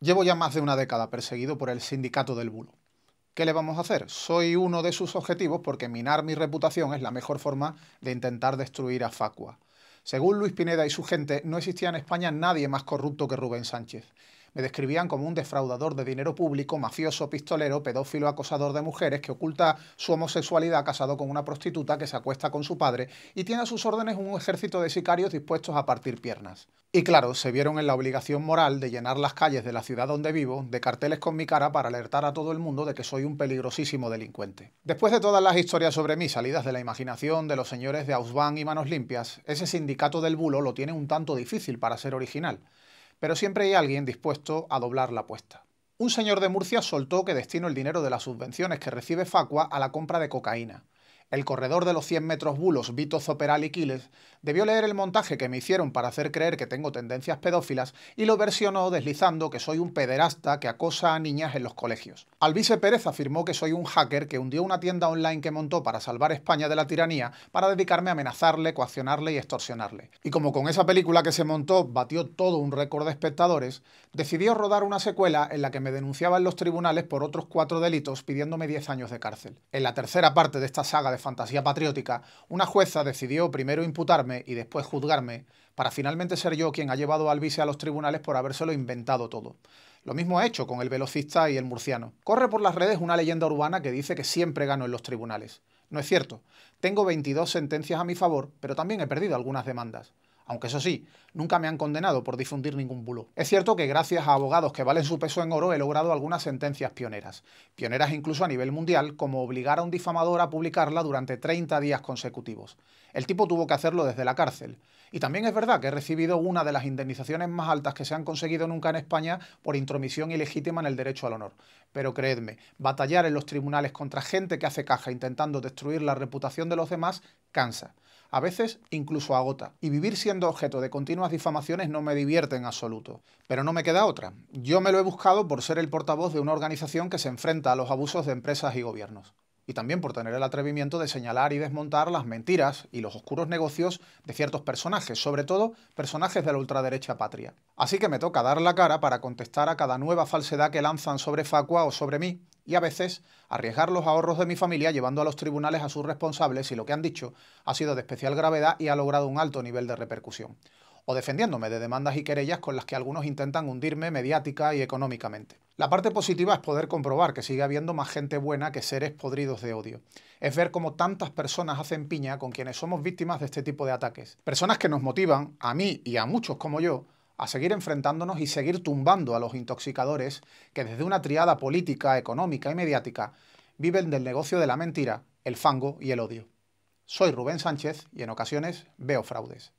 Llevo ya más de una década perseguido por el sindicato del bulo. ¿Qué le vamos a hacer? Soy uno de sus objetivos porque minar mi reputación es la mejor forma de intentar destruir a Facua. Según Luis Pineda y su gente, no existía en España nadie más corrupto que Rubén Sánchez. Me describían como un defraudador de dinero público, mafioso, pistolero, pedófilo, acosador de mujeres que oculta su homosexualidad casado con una prostituta que se acuesta con su padre y tiene a sus órdenes un ejército de sicarios dispuestos a partir piernas. Y claro, se vieron en la obligación moral de llenar las calles de la ciudad donde vivo de carteles con mi cara para alertar a todo el mundo de que soy un peligrosísimo delincuente. Después de todas las historias sobre mí salidas de la imaginación de los señores de Ausbán y Manos Limpias, ese sindicato del bulo lo tiene un tanto difícil para ser original pero siempre hay alguien dispuesto a doblar la apuesta. Un señor de Murcia soltó que destino el dinero de las subvenciones que recibe Facua a la compra de cocaína el corredor de los 100 metros bulos Vito Zoperal y Quiles, debió leer el montaje que me hicieron para hacer creer que tengo tendencias pedófilas y lo versionó deslizando que soy un pederasta que acosa a niñas en los colegios. Alvise Pérez afirmó que soy un hacker que hundió una tienda online que montó para salvar España de la tiranía para dedicarme a amenazarle, coaccionarle y extorsionarle. Y como con esa película que se montó batió todo un récord de espectadores, decidió rodar una secuela en la que me denunciaba en los tribunales por otros cuatro delitos pidiéndome 10 años de cárcel. En la tercera parte de esta saga de fantasía patriótica, una jueza decidió primero imputarme y después juzgarme, para finalmente ser yo quien ha llevado al vice a los tribunales por habérselo inventado todo. Lo mismo ha hecho con el velocista y el murciano. Corre por las redes una leyenda urbana que dice que siempre gano en los tribunales. No es cierto. Tengo 22 sentencias a mi favor, pero también he perdido algunas demandas aunque eso sí, nunca me han condenado por difundir ningún bulo. Es cierto que gracias a abogados que valen su peso en oro he logrado algunas sentencias pioneras, pioneras incluso a nivel mundial, como obligar a un difamador a publicarla durante 30 días consecutivos. El tipo tuvo que hacerlo desde la cárcel. Y también es verdad que he recibido una de las indemnizaciones más altas que se han conseguido nunca en España por intromisión ilegítima en el derecho al honor. Pero creedme, batallar en los tribunales contra gente que hace caja intentando destruir la reputación de los demás cansa a veces incluso agota, y vivir siendo objeto de continuas difamaciones no me divierte en absoluto. Pero no me queda otra. Yo me lo he buscado por ser el portavoz de una organización que se enfrenta a los abusos de empresas y gobiernos y también por tener el atrevimiento de señalar y desmontar las mentiras y los oscuros negocios de ciertos personajes, sobre todo personajes de la ultraderecha patria. Así que me toca dar la cara para contestar a cada nueva falsedad que lanzan sobre Facua o sobre mí, y a veces arriesgar los ahorros de mi familia llevando a los tribunales a sus responsables si lo que han dicho ha sido de especial gravedad y ha logrado un alto nivel de repercusión o defendiéndome de demandas y querellas con las que algunos intentan hundirme mediática y económicamente. La parte positiva es poder comprobar que sigue habiendo más gente buena que seres podridos de odio. Es ver cómo tantas personas hacen piña con quienes somos víctimas de este tipo de ataques. Personas que nos motivan, a mí y a muchos como yo, a seguir enfrentándonos y seguir tumbando a los intoxicadores que desde una triada política, económica y mediática viven del negocio de la mentira, el fango y el odio. Soy Rubén Sánchez y en ocasiones veo fraudes.